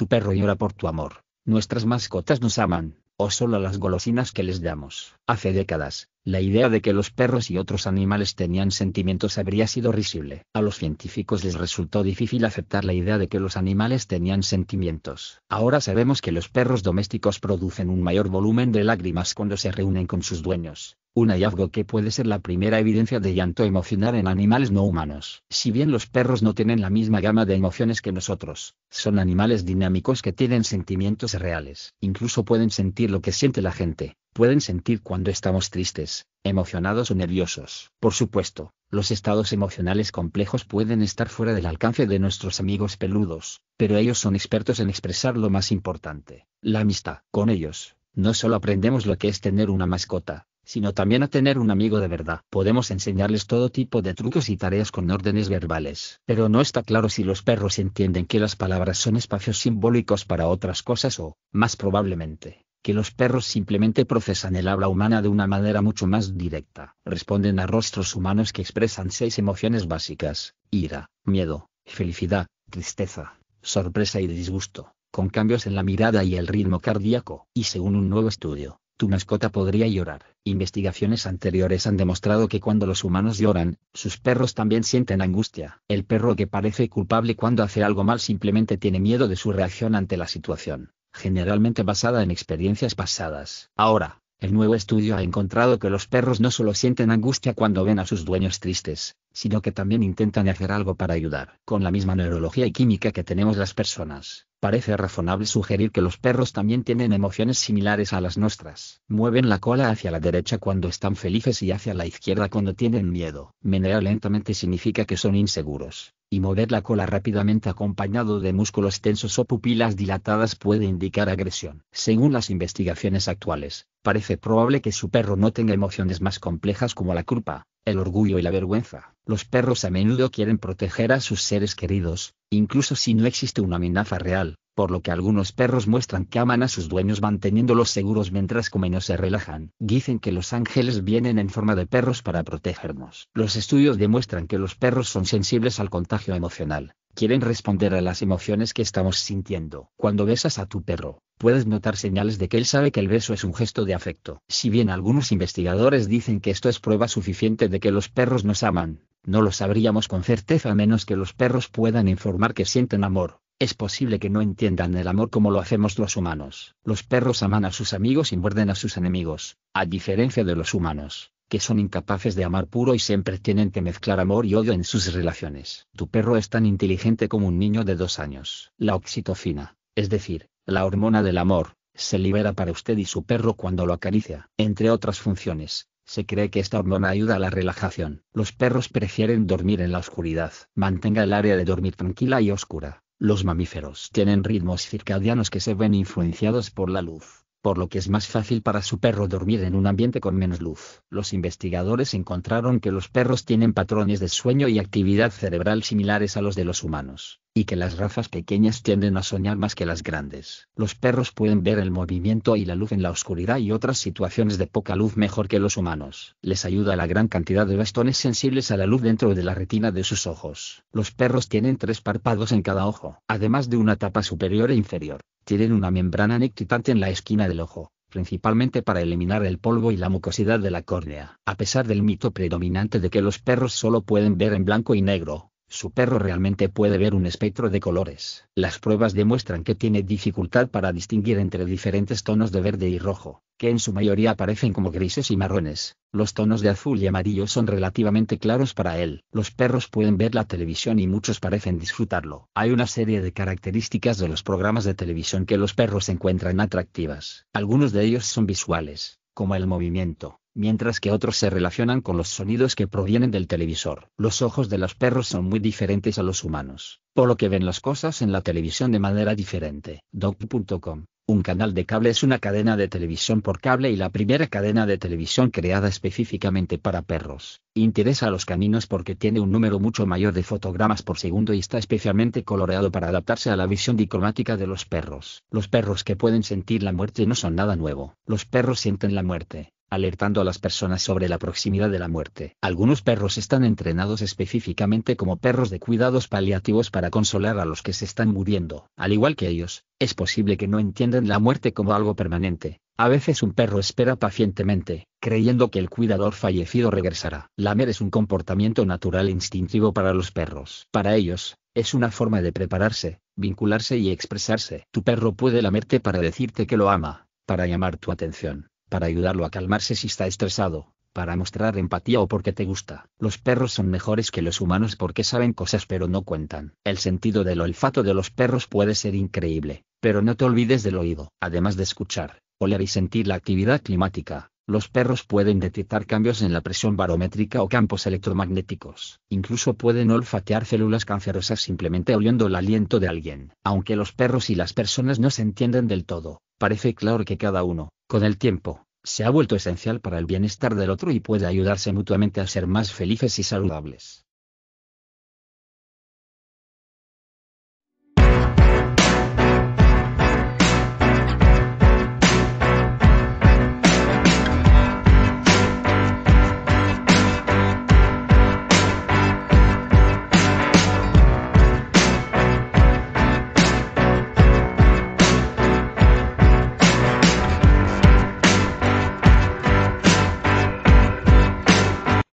Tu perro llora por tu amor. Nuestras mascotas nos aman, o solo las golosinas que les damos. Hace décadas, la idea de que los perros y otros animales tenían sentimientos habría sido risible. A los científicos les resultó difícil aceptar la idea de que los animales tenían sentimientos. Ahora sabemos que los perros domésticos producen un mayor volumen de lágrimas cuando se reúnen con sus dueños, un hallazgo que puede ser la primera evidencia de llanto emocional en animales no humanos. Si bien los perros no tienen la misma gama de emociones que nosotros, son animales dinámicos que tienen sentimientos reales. Incluso pueden sentir lo que siente la gente, pueden sentir cuando estamos tristes, emocionados o nerviosos. Por supuesto, los estados emocionales complejos pueden estar fuera del alcance de nuestros amigos peludos, pero ellos son expertos en expresar lo más importante, la amistad. Con ellos, no solo aprendemos lo que es tener una mascota, sino también a tener un amigo de verdad. Podemos enseñarles todo tipo de trucos y tareas con órdenes verbales, pero no está claro si los perros entienden que las palabras son espacios simbólicos para otras cosas o, más probablemente, que los perros simplemente procesan el habla humana de una manera mucho más directa. Responden a rostros humanos que expresan seis emociones básicas, ira, miedo, felicidad, tristeza, sorpresa y disgusto, con cambios en la mirada y el ritmo cardíaco, y según un nuevo estudio, tu mascota podría llorar. Investigaciones anteriores han demostrado que cuando los humanos lloran, sus perros también sienten angustia. El perro que parece culpable cuando hace algo mal simplemente tiene miedo de su reacción ante la situación, generalmente basada en experiencias pasadas. Ahora, el nuevo estudio ha encontrado que los perros no solo sienten angustia cuando ven a sus dueños tristes, sino que también intentan hacer algo para ayudar. Con la misma neurología y química que tenemos las personas, parece razonable sugerir que los perros también tienen emociones similares a las nuestras. Mueven la cola hacia la derecha cuando están felices y hacia la izquierda cuando tienen miedo. Menear lentamente significa que son inseguros, y mover la cola rápidamente acompañado de músculos tensos o pupilas dilatadas puede indicar agresión. Según las investigaciones actuales, parece probable que su perro no tenga emociones más complejas como la culpa, el orgullo y la vergüenza los perros a menudo quieren proteger a sus seres queridos, incluso si no existe una amenaza real, por lo que algunos perros muestran que aman a sus dueños manteniéndolos seguros mientras comen o se relajan. Dicen que los ángeles vienen en forma de perros para protegernos. Los estudios demuestran que los perros son sensibles al contagio emocional. Quieren responder a las emociones que estamos sintiendo. Cuando besas a tu perro, puedes notar señales de que él sabe que el beso es un gesto de afecto. Si bien algunos investigadores dicen que esto es prueba suficiente de que los perros nos aman, no lo sabríamos con certeza a menos que los perros puedan informar que sienten amor. Es posible que no entiendan el amor como lo hacemos los humanos. Los perros aman a sus amigos y muerden a sus enemigos, a diferencia de los humanos, que son incapaces de amar puro y siempre tienen que mezclar amor y odio en sus relaciones. Tu perro es tan inteligente como un niño de dos años. La oxitocina, es decir, la hormona del amor, se libera para usted y su perro cuando lo acaricia. Entre otras funciones, se cree que esta hormona ayuda a la relajación. Los perros prefieren dormir en la oscuridad. Mantenga el área de dormir tranquila y oscura. Los mamíferos tienen ritmos circadianos que se ven influenciados por la luz por lo que es más fácil para su perro dormir en un ambiente con menos luz. Los investigadores encontraron que los perros tienen patrones de sueño y actividad cerebral similares a los de los humanos, y que las razas pequeñas tienden a soñar más que las grandes. Los perros pueden ver el movimiento y la luz en la oscuridad y otras situaciones de poca luz mejor que los humanos. Les ayuda la gran cantidad de bastones sensibles a la luz dentro de la retina de sus ojos. Los perros tienen tres párpados en cada ojo, además de una tapa superior e inferior tienen una membrana nectitante en la esquina del ojo, principalmente para eliminar el polvo y la mucosidad de la córnea. A pesar del mito predominante de que los perros solo pueden ver en blanco y negro, su perro realmente puede ver un espectro de colores. Las pruebas demuestran que tiene dificultad para distinguir entre diferentes tonos de verde y rojo, que en su mayoría aparecen como grises y marrones. Los tonos de azul y amarillo son relativamente claros para él. Los perros pueden ver la televisión y muchos parecen disfrutarlo. Hay una serie de características de los programas de televisión que los perros encuentran atractivas. Algunos de ellos son visuales como el movimiento, mientras que otros se relacionan con los sonidos que provienen del televisor. Los ojos de los perros son muy diferentes a los humanos, por lo que ven las cosas en la televisión de manera diferente. Doc.com un canal de cable es una cadena de televisión por cable y la primera cadena de televisión creada específicamente para perros. Interesa a los caninos porque tiene un número mucho mayor de fotogramas por segundo y está especialmente coloreado para adaptarse a la visión dicromática de los perros. Los perros que pueden sentir la muerte no son nada nuevo. Los perros sienten la muerte alertando a las personas sobre la proximidad de la muerte. Algunos perros están entrenados específicamente como perros de cuidados paliativos para consolar a los que se están muriendo. Al igual que ellos, es posible que no entiendan la muerte como algo permanente. A veces un perro espera pacientemente, creyendo que el cuidador fallecido regresará. Lamer es un comportamiento natural e instintivo para los perros. Para ellos, es una forma de prepararse, vincularse y expresarse. Tu perro puede lamerte para decirte que lo ama, para llamar tu atención para ayudarlo a calmarse si está estresado, para mostrar empatía o porque te gusta. Los perros son mejores que los humanos porque saben cosas pero no cuentan. El sentido del olfato de los perros puede ser increíble, pero no te olvides del oído. Además de escuchar, oler y sentir la actividad climática, los perros pueden detectar cambios en la presión barométrica o campos electromagnéticos. Incluso pueden olfatear células cancerosas simplemente oyendo el aliento de alguien. Aunque los perros y las personas no se entienden del todo, parece claro que cada uno, con el tiempo, se ha vuelto esencial para el bienestar del otro y puede ayudarse mutuamente a ser más felices y saludables.